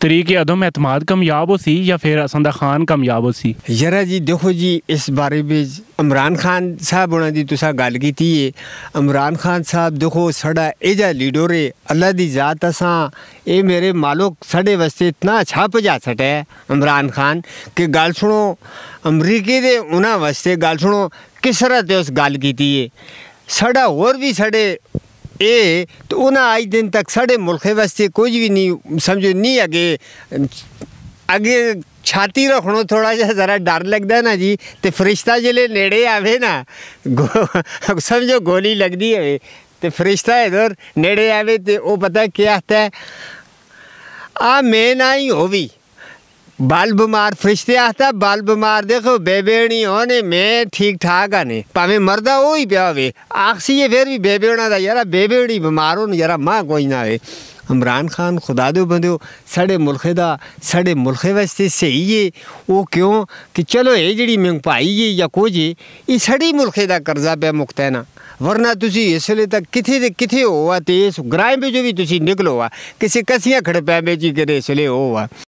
ਤਰੀਕ ਅਦਮ ਇਤਮਾਦ ਕਮਯਾਬ ਹੋ ਸੀ ਜਾਂ ਫਿਰ ਅਸਨ ਖਾਨ ਕਮਯਾਬ ਹੋ ਸੀ ਯਾਰਾ ਜੀ ਦੇਖੋ ਜੀ ਇਸ ਬਾਰੇ ਵਿੱਚ ਇਮਰਾਨ ਖਾਨ ਸਾਹਿਬ ਉਹਨਾਂ ਦੀ ਤੁਸੀਂ ਗੱਲ ਕੀਤੀ ਏ ਇਮਰਾਨ ਖਾਨ ਸਾਹਿਬ ਦੇਖੋ ਸੜਾ ਇਹਜਾ ਲੀਡਰ ਏ ਅੱਲਾ ਦੀ ਜ਼ਾਤ ਅਸਾਂ ਇਹ ਮੇਰੇ ਮਾਲਕ ਸਾਡੇ ਵਸਤੇ ਇਤਨਾ ਛਾਪ ਜਾ ਸਟੈ ਇਮਰਾਨ ਖਾਨ ਕਿ ਗੱਲ ਸੁਣੋ ਅਮਰੀਕੀ ਦੇ ਉਹਨਾਂ ਵਸਤੇ ਗੱਲ ਸੁਣੋ ਕਿਸ ਤਰ੍ਹਾਂ ਤੇ ਉਸ ਗੱਲ ਕੀਤੀ ਏ ਸੜਾ ਹੋਰ ਵੀ ਸੜੇ ਇਹ ਤੇ ਉਹਨਾਂ ਅੱਜ ਦਿਨ ਤੱਕ ਸਾਡੇ ਮੁਲਖੇ ਵਾਸਤੇ ਕੁਝ ਵੀ ਨਹੀਂ ਸਮਝੋ ਨਹੀਂ ਅਗੇ ਅਗੇ ਛਾਤੀ ਰੱਖਣੋ ਥੋੜਾ ਜਿਹਾ ਜ਼ਰਾ ਡਰ ਲੱਗਦਾ ਨਾ ਜੀ ਤੇ ਫਰਿਸ਼ਤਾ ਜਿਹਲੇ ਨੇੜੇ ਆਵੇ ਨਾ ਸਮਝੋ ਗੋਲੀ ਲੱਗਦੀ ਹੈ ਤੇ ਫਰਿਸ਼ਤਾ ਇਧਰ ਨੇੜੇ ਆਵੇ ਤੇ ਉਹ ਪਤਾ ਕੀ ਆਤਾ ਆ ਮੈਂ ਨਹੀਂ ਹੋਵੀ ਬਾਲ ਬਿਮਾਰ ਫਰਿਸ਼ਤੇ ਆਖਦਾ ਬਾਲ ਬਿਮਾਰ ਦੇਖੋ ਬੇਬੇਣੀ ਹੋਣੇ ਮੈਂ ਠੀਕ ਠਾਕ ਆ ਨੇ ਭਾਵੇਂ ਮਰਦਾ ਉਹ ਹੀ ਪਿਆ ਹੋਵੇ ਇਹ ਫੇਰ ਵੀ ਬੇਬੇਣਾ ਦਾ ਯਾਰਾ ਬੇਬੇੜੀ ਬਿਮਾਰ ਹੋਣ ਯਾਰਾ ਮਾਂ ਕੋਈ ਨਾ ਹੈ ਇਮਰਾਨ ਖਾਨ ਖੁਦਾ ਦੇ ਬੰਦਿਓ ਸਾਡੇ ਮੁਲਕ ਦਾ ਸਾਡੇ ਮੁਲਕ ਵਾਸਤੇ ਸਹੀ ਏ ਉਹ ਕਿਉਂ ਕਿ ਚਲੋ ਇਹ ਜਿਹੜੀ ਭਾਈ ਏ ਜਾਂ ਕੋਈ ਇਹ ਸਾਡੇ ਮੁਲਕ ਦਾ ਕਰਜ਼ਾ ਬੇ ਮੁਕਤਾ ਨਾ ਵਰਨਾ ਤੁਸੀਂ ਇਸ ਲਈ ਤਾਂ ਕਿਥੇ ਦੇ ਕਿਥੇ ਹੋਵਾ ਤੇ ਇਸ ਗ੍ਰਾਮ ਵਿੱਚ ਵੀ ਤੁਸੀਂ ਨਿਕਲੋ ਆ ਕਿਸੇ ਕਸੀਆਂ ਖੜਪੈ ਵਿੱਚ ਕਿਤੇ ਇਸ ਲਈ ਹੋਵਾ